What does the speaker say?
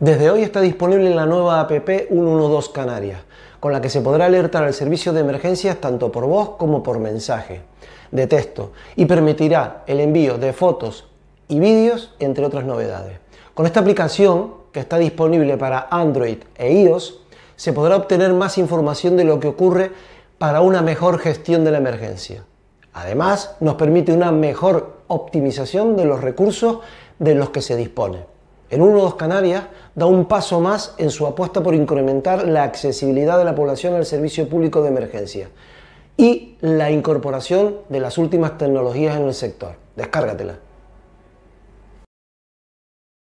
Desde hoy está disponible la nueva app 112 Canarias, con la que se podrá alertar al servicio de emergencias tanto por voz como por mensaje de texto y permitirá el envío de fotos y vídeos, entre otras novedades. Con esta aplicación, que está disponible para Android e iOS, se podrá obtener más información de lo que ocurre para una mejor gestión de la emergencia. Además, nos permite una mejor optimización de los recursos de los que se dispone. El 1-2 Canarias da un paso más en su apuesta por incrementar la accesibilidad de la población al servicio público de emergencia y la incorporación de las últimas tecnologías en el sector. Descárgatela.